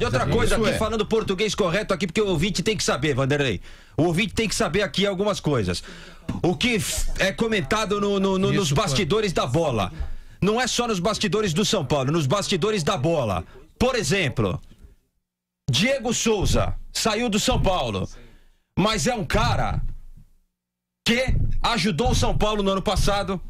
E outra é coisa aqui, é. falando português correto aqui, porque o ouvinte tem que saber, Vanderlei. O ouvinte tem que saber aqui algumas coisas. O que é comentado no, no, no, nos bastidores da bola. Não é só nos bastidores do São Paulo, nos bastidores da bola. Por exemplo, Diego Souza saiu do São Paulo, mas é um cara que ajudou o São Paulo no ano passado,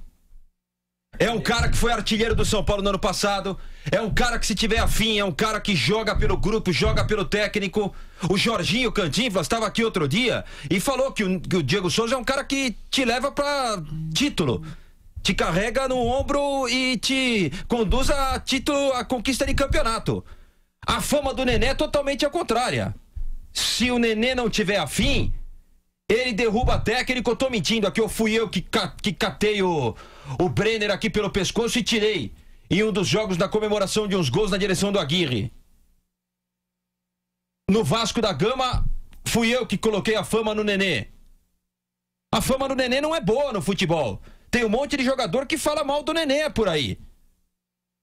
é um cara que foi artilheiro do São Paulo no ano passado. É um cara que, se tiver afim, é um cara que joga pelo grupo, joga pelo técnico. O Jorginho Cantinflas estava aqui outro dia e falou que o, que o, Diego Souza é um cara que te leva para título. Te carrega no ombro e te conduz a título, a conquista de campeonato. A fama do Nenê é totalmente a contrária. Se o Nenê não tiver afim, ele derruba a técnica, eu tô mentindo aqui, eu fui eu que, ca, que catei o, o Brenner aqui pelo pescoço e tirei em um dos jogos da comemoração de uns gols na direção do Aguirre. No Vasco da Gama, fui eu que coloquei a fama no Nenê. A fama do Nenê não é boa no futebol. Tem um monte de jogador que fala mal do Nenê por aí.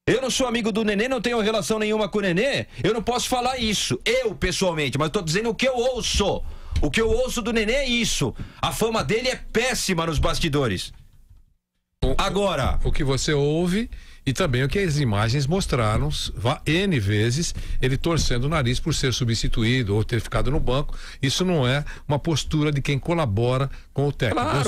Eu não sou amigo do Nenê, não tenho relação nenhuma com o Nenê. Eu não posso falar isso, eu pessoalmente, mas estou dizendo o que eu ouço. O que eu ouço do Nenê é isso. A fama dele é péssima nos bastidores. O, Agora. O que você ouve e também o que as imagens mostraram N vezes, ele torcendo o nariz por ser substituído ou ter ficado no banco. Isso não é uma postura de quem colabora com o técnico. Claro.